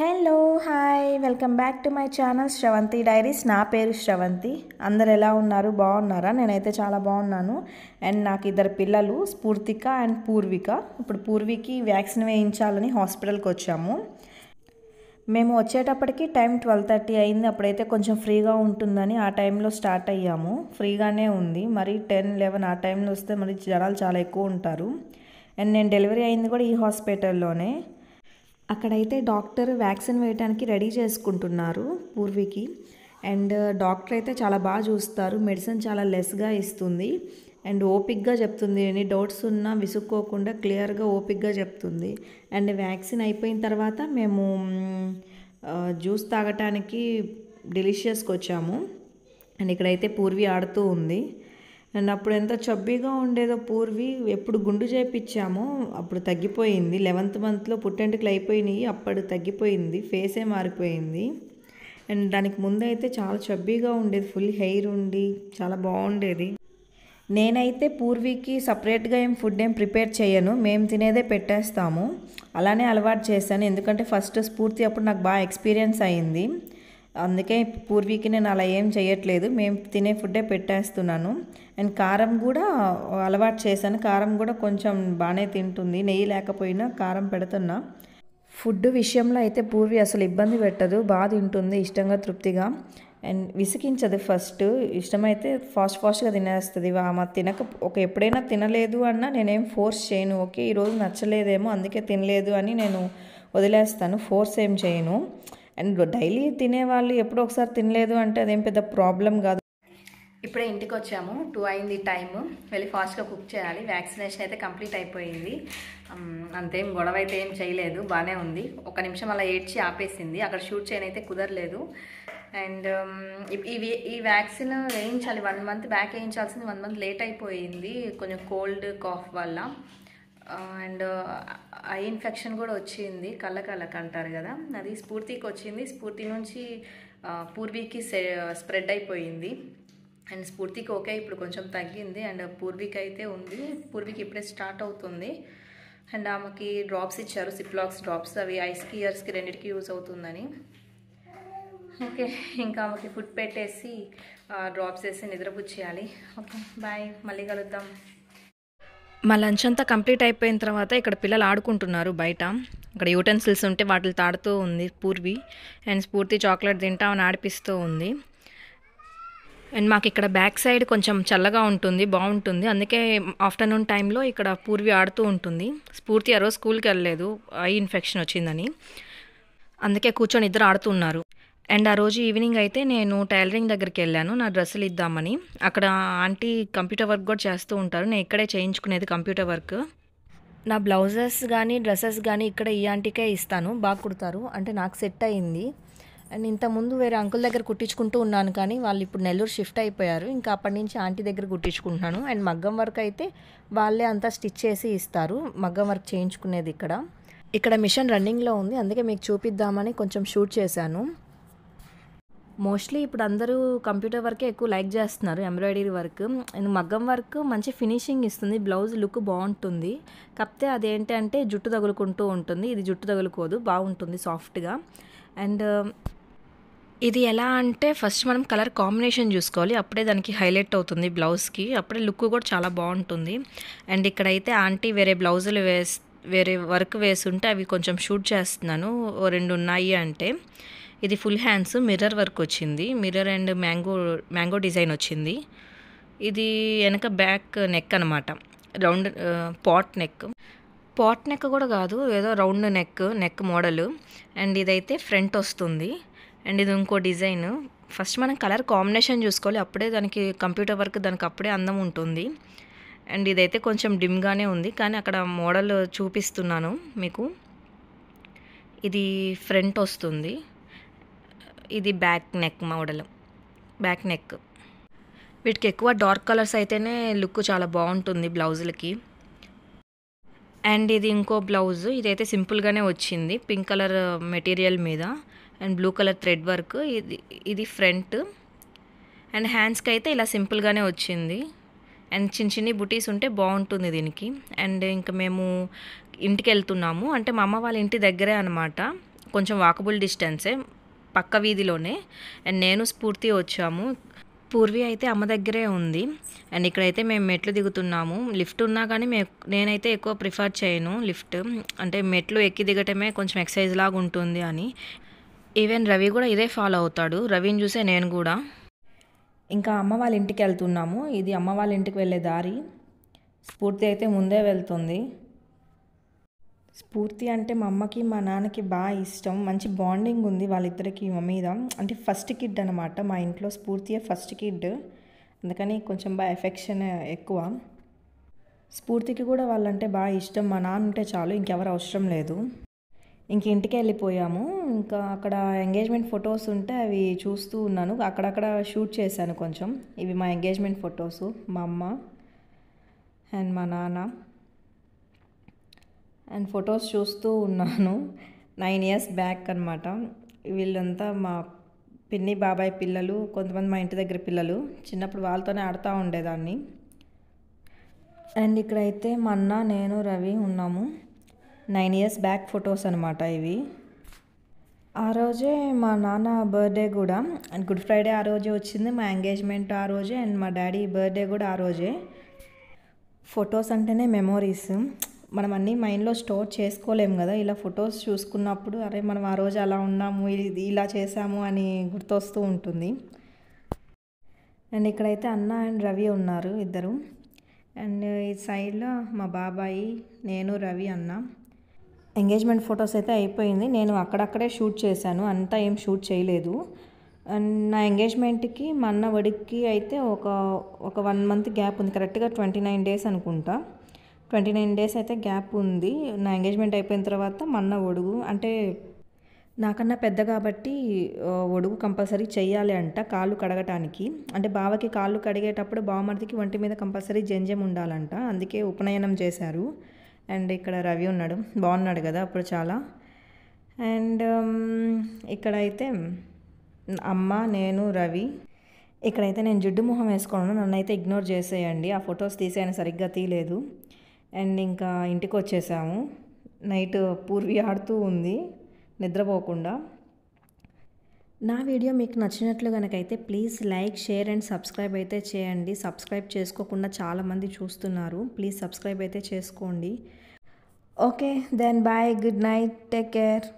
hello hi welcome back to my channel Sravanthi diaries నా పేరు శ్రవంతి అందరు ఎలా ఉన్నారు బాగున్నారా నేనైతే చాలా బాగున్నాను అండ్ నాకు ఇద్దరు పిల్లలు స్ఫూర్తిక అండ్ పూర్విక ఇప్పుడు పూర్వికి వ్యాక్సిన్ వేయించాలని హాస్పిటల్కి వచ్చాము మేము వచ్చేటప్పటికి టైం ట్వెల్వ్ థర్టీ అయింది అప్పుడైతే కొంచెం ఫ్రీగా ఉంటుందని ఆ టైంలో స్టార్ట్ అయ్యాము ఫ్రీగానే ఉంది మరి టెన్ లెవెన్ ఆ టైంలో వస్తే మరి జనాలు చాలా ఎక్కువ ఉంటారు అండ్ నేను డెలివరీ అయింది కూడా ఈ హాస్పిటల్లోనే అక్కడైతే డాక్టర్ వ్యాక్సిన్ వేయడానికి రెడీ చేసుకుంటున్నారు పూర్వికి అండ్ డాక్టర్ అయితే చాలా బాగా చూస్తారు మెడిసిన్ చాలా లెస్గా ఇస్తుంది అండ్ ఓపిక్గా చెప్తుంది ఎన్ని డౌట్స్ ఉన్నా విసుక్కోకుండా క్లియర్గా ఓపిక్గా చెప్తుంది అండ్ వ్యాక్సిన్ అయిపోయిన తర్వాత మేము జ్యూస్ తాగటానికి డెలిషియస్కి వచ్చాము అండ్ ఇక్కడైతే పూర్వి ఆడుతూ ఉంది నన్ను అప్పుడు ఎంత చబ్బీగా ఉండేదో పూర్వి ఎప్పుడు గుండు చేపించామో అప్పుడు తగ్గిపోయింది లెవెంత్ మంత్లో పుట్టెంటుకలు అయిపోయినాయి అప్పుడు తగ్గిపోయింది ఫేసే మారిపోయింది అండ్ దానికి ముందైతే చాలా చబ్బీగా ఉండేది ఫుల్ హెయిర్ ఉండి చాలా బాగుండేది నేనైతే పూర్వీకి సపరేట్గా ఏం ఫుడ్ ఏం ప్రిపేర్ చేయను మేము తినేదే పెట్టేస్తాము అలానే అలవాటు చేశాను ఎందుకంటే ఫస్ట్ స్ఫూర్తి అప్పుడు నాకు బాగా ఎక్స్పీరియన్స్ అయింది అందుకే పూర్వీకి నేను అలా ఏం చేయట్లేదు మేము తినే ఫుడ్డే పెట్టేస్తున్నాను అండ్ కారం కూడా అలవాటు చేశాను కారం కూడా కొంచెం బాగానే తింటుంది నెయ్యి లేకపోయినా కారం పెడుతున్నా ఫుడ్ విషయంలో అయితే పూర్వి అసలు ఇబ్బంది పెట్టదు బాగా తింటుంది ఇష్టంగా తృప్తిగా అండ్ విసిగించదు ఫస్ట్ ఇష్టమైతే ఫాస్ట్ ఫాస్ట్గా తినేస్తుంది ఆమె తినక ఒక ఎప్పుడైనా తినలేదు అన్నా నేనేం ఫోర్స్ చేయను ఓకే ఈరోజు నచ్చలేదేమో అందుకే తినలేదు అని నేను వదిలేస్తాను ఫోర్స్ ఏం చేయను అండ్ డైలీ తినేవాళ్ళు ఎప్పుడో ఒకసారి తినలేదు అంటే అదేం పెద్ద ప్రాబ్లం కాదు ఇప్పుడే ఇంటికి వచ్చాము టూ అయింది టైము వెళ్ళి ఫాస్ట్గా కుక్ చేయాలి వ్యాక్సినేషన్ అయితే కంప్లీట్ అయిపోయింది అంతేం గొడవ అయితే ఏం చేయలేదు బాగానే ఉంది ఒక నిమిషం అలా ఏడ్చి ఆపేసింది అక్కడ షూట్ చేయనైతే కుదరలేదు అండ్ ఈ ఈ వ్యాక్సిన్ వేయించాలి వన్ మంత్ బ్యాక్ వేయించాల్సింది వన్ మంత్ లేట్ అయిపోయింది కొంచెం కోల్డ్ కాఫ్ వల్ల అండ్ ఐ ఇన్ఫెక్షన్ కూడా వచ్చింది కళ్ళ కళ్ళకి అంటారు కదా అది స్ఫూర్తికి వచ్చింది స్ఫూర్తి నుంచి పూర్వీకి స్ప్రెడ్ అయిపోయింది అండ్ స్ఫూర్తికి ఓకే ఇప్పుడు కొంచెం తగ్గింది అండ్ పూర్వీకి అయితే ఉంది పూర్వీకి ఇప్పుడే స్టార్ట్ అవుతుంది అండ్ ఆమెకి డ్రాప్స్ ఇచ్చారు సిప్లాక్స్ డ్రాప్స్ అవి ఐస్కి ఇయర్స్కి రెండింటికి యూజ్ అవుతుందని ఓకే ఇంకా ఆమెకి ఫుడ్ పెట్టేసి డ్రాప్స్ వేసి నిద్రపుచ్చేయాలి ఓకే బాయ్ మళ్ళీ కలుద్దాం మా లంచ్ అంతా కంప్లీట్ అయిపోయిన తర్వాత ఇక్కడ పిల్లలు ఆడుకుంటున్నారు బయట ఇక్కడ యూటెన్సిల్స్ ఉంటే వాటిని తాడుతూ ఉంది పూర్వి అండ్ స్ఫూర్తి చాక్లెట్ తింటా అని ఆడిపిస్తూ ఉంది అండ్ మాకు ఇక్కడ బ్యాక్ సైడ్ కొంచెం చల్లగా ఉంటుంది బాగుంటుంది అందుకే ఆఫ్టర్నూన్ టైంలో ఇక్కడ పూర్వి ఆడుతూ ఉంటుంది స్ఫూర్తి ఆ రోజు స్కూల్కి వెళ్ళలేదు ఐ ఇన్ఫెక్షన్ వచ్చిందని అందుకే కూర్చొని ఇద్దరు ఆడుతున్నారు అండ్ ఆ రోజు ఈవినింగ్ అయితే నేను టైలరింగ్ దగ్గరికి వెళ్ళాను నా డ్రెస్సులు ఇద్దామని అక్కడ ఆంటీ కంప్యూటర్ వర్క్ కూడా చేస్తూ ఉంటారు నేను ఇక్కడే చేయించుకునేది కంప్యూటర్ వర్క్ నా బ్లౌజెస్ కానీ డ్రెస్సెస్ కానీ ఇక్కడ ఈ ఆంటీకే ఇస్తాను బాగా కుడతారు అంటే నాకు సెట్ అయింది అండ్ ఇంతకుముందు వేరే అంకుల్ దగ్గర కుట్టించుకుంటూ ఉన్నాను కానీ వాళ్ళు ఇప్పుడు నెల్లూరు షిఫ్ట్ అయిపోయారు ఇంకా అప్పటి నుంచి ఆంటీ దగ్గర కుట్టించుకుంటున్నాను అండ్ మగ్గం వర్క్ అయితే వాళ్ళే అంతా స్టిచ్ చేసి ఇస్తారు మగ్గం వర్క్ చేయించుకునేది ఇక్కడ ఇక్కడ మిషన్ రన్నింగ్లో ఉంది అందుకే మీకు చూపిద్దామని కొంచెం షూట్ చేశాను మోస్ట్లీ ఇప్పుడు అందరూ కంప్యూటర్ వర్కే ఎక్కువ లైక్ చేస్తున్నారు ఎంబ్రాయిడరీ వర్క్ అండ్ మగ్గం వర్క్ మంచి ఫినిషింగ్ ఇస్తుంది బ్లౌజ్ లుక్ బాగుంటుంది కాకపోతే అంటే జుట్టు తగులుకుంటూ ఉంటుంది ఇది జుట్టు తగులుకోదు బాగుంటుంది సాఫ్ట్గా అండ్ ఇది ఎలా అంటే ఫస్ట్ మనం కలర్ కాంబినేషన్ చూసుకోవాలి అప్పుడే దానికి హైలైట్ అవుతుంది బ్లౌజ్కి అప్పుడే లుక్ కూడా చాలా బాగుంటుంది అండ్ ఇక్కడైతే ఆంటీ వేరే బ్లౌజులు వేస్ వేరే వర్క్ వేసి ఉంటే అవి కొంచెం షూట్ చేస్తున్నాను రెండు ఉన్నాయి అంటే ఇది ఫుల్ హ్యాండ్స్ మిర్రర్ వర్క్ వచ్చింది mirror and mango mango design వచ్చింది ఇది వెనక బ్యాక్ నెక్ అనమాట round pot neck pot neck కూడా కాదు ఏదో round neck neck model and ఇదైతే ఫ్రంట్ వస్తుంది అండ్ ఇది ఇంకో డిజైన్ ఫస్ట్ మనం కలర్ కాంబినేషన్ చూసుకోవాలి అప్పుడే దానికి కంప్యూటర్ వర్క్ దానికి అప్పుడే అందం ఉంటుంది అండ్ ఇదైతే కొంచెం డిమ్గానే ఉంది కానీ అక్కడ మోడల్ చూపిస్తున్నాను మీకు ఇది ఫ్రంట్ వస్తుంది ఇది back neck model back neck వీటికి ఎక్కువ డార్క్ కలర్స్ అయితేనే లుక్ చాలా బాగుంటుంది బ్లౌజులకి అండ్ ఇది ఇంకో బ్లౌజ్ ఇదైతే సింపుల్గానే వచ్చింది పింక్ కలర్ మెటీరియల్ మీద and blue colour thread work ఇది ఇది ఫ్రంట్ అండ్ హ్యాండ్స్కి అయితే ఇలా సింపుల్గానే వచ్చింది అండ్ చిన్న చిన్ని బుటీస్ ఉంటే బాగుంటుంది దీనికి అండ్ ఇంకా మేము ఇంటికి వెళ్తున్నాము అంటే మా అమ్మ వాళ్ళ ఇంటి దగ్గరే అనమాట కొంచెం వాకబుల్ డిస్టెన్సే పక్క వీధిలోనే అండ్ నేను స్ఫూర్తి వచ్చాము పూర్వి అయితే అమ్మ దగ్గరే ఉంది అండ్ ఇక్కడైతే మేము మెట్లు దిగుతున్నాము లిఫ్ట్ ఉన్నా కానీ మే నేనైతే ఎక్కువ ప్రిఫర్ చేయను లిఫ్ట్ అంటే మెట్లు ఎక్కి దిగటమే కొంచెం ఎక్సర్సైజ్ లాగా ఉంటుంది అని ఈవెన్ రవి కూడా ఇదే ఫాలో అవుతాడు రవిని చూసే నేను కూడా ఇంకా అమ్మ వాళ్ళ ఇంటికి వెళ్తున్నాము ఇది అమ్మ వాళ్ళ ఇంటికి వెళ్ళే దారి స్ఫూర్తి అయితే ముందే వెళ్తుంది స్ఫూర్తి అంటే మా అమ్మకి మా నాన్నకి బాగా ఇష్టం మంచి బాండింగ్ ఉంది వాళ్ళిద్దరికి మా మీద అంటే ఫస్ట్ కిడ్ అనమాట మా ఇంట్లో స్ఫూర్తియే ఫస్ట్ కిడ్ అందుకని కొంచెం బాగా ఎఫెక్షన్ ఎక్కువ స్ఫూర్తికి కూడా వాళ్ళంటే బాగా ఇష్టం మా నాన్న ఉంటే చాలు ఇంకెవరు అవసరం లేదు ఇంక ఇంటికి వెళ్ళిపోయాము ఇంకా అక్కడ ఎంగేజ్మెంట్ ఫొటోస్ ఉంటే అవి చూస్తూ ఉన్నాను అక్కడక్కడ షూట్ చేశాను కొంచెం ఇవి మా ఎంగేజ్మెంట్ ఫొటోస్ మా అమ్మ అండ్ మా నాన్న అండ్ ఫొటోస్ చూస్తూ ఉన్నాను నైన్ ఇయర్స్ బ్యాక్ అనమాట వీళ్ళంతా మా పిన్ని బాబాయ్ పిల్లలు కొంతమంది మా ఇంటి దగ్గర పిల్లలు చిన్నప్పుడు వాళ్ళతోనే ఆడుతూ ఉండేదాన్ని అండ్ ఇక్కడైతే మా అన్న నేను రవి ఉన్నాము నైన్ ఇయర్స్ బ్యాక్ ఫొటోస్ అనమాట ఇవి ఆ రోజే మా నాన్న బర్త్డే కూడా అండ్ గుడ్ ఫ్రైడే ఆ రోజే వచ్చింది మా ఎంగేజ్మెంట్ ఆ రోజే అండ్ మా డాడీ బర్త్డే కూడా ఆ రోజే ఫొటోస్ అంటేనే మెమోరీస్ మనం అన్నీ మైండ్లో స్టోర్ చేసుకోలేము కదా ఇలా ఫొటోస్ చూసుకున్నప్పుడు అరే మనం ఆ రోజు అలా ఉన్నాము ఇది ఇలా చేసాము అని గుర్తొస్తూ ఉంటుంది అండ్ ఇక్కడైతే అన్న అండ్ రవి ఉన్నారు ఇద్దరు అండ్ ఈ సైడ్లో మా బాబాయి నేను రవి అన్న ఎంగేజ్మెంట్ ఫొటోస్ అయితే అయిపోయింది నేను అక్కడక్కడే షూట్ చేశాను అంతా ఏం షూట్ చేయలేదు అండ్ నా ఎంగేజ్మెంట్కి మా అన్న వడికి అయితే ఒక ఒక వన్ మంత్ గ్యాప్ ఉంది కరెక్ట్గా ట్వంటీ నైన్ డేస్ అనుకుంటా ట్వంటీ నైన్ డేస్ అయితే గ్యాప్ ఉంది నా ఎంగేజ్మెంట్ అయిపోయిన తర్వాత మన్న ఒడుగు అంటే నాకన్నా పెద్ద కాబట్టి ఒడుగు కంపల్సరీ చేయాలి అంట కాళ్ళు కడగటానికి అంటే బావకి కాళ్ళు కడిగేటప్పుడు బావమరిదికి ఒంటి మీద కంపల్సరీ జంజం ఉండాలంట అందుకే ఉపనయనం చేశారు అండ్ ఇక్కడ రవి ఉన్నాడు బాగున్నాడు కదా అప్పుడు చాలా అండ్ ఇక్కడైతే అమ్మ నేను రవి ఇక్కడైతే నేను జిడ్డు మొహం వేసుకోను నన్ను అయితే ఇగ్నోర్ చేసేయండి ఆ ఫొటోస్ తీసేయని సరిగ్గా తీయలేదు అండ్ ఇంకా ఇంటికి వచ్చేసాము నైట్ పూర్వి ఆడుతూ ఉంది నిద్రపోకుండా నా వీడియో మీకు నచ్చినట్లు కనుకైతే please like share and subscribe అయితే చేయండి సబ్స్క్రైబ్ చేసుకోకుండా చాలామంది చూస్తున్నారు ప్లీజ్ సబ్స్క్రైబ్ అయితే చేసుకోండి okay then bye good night take care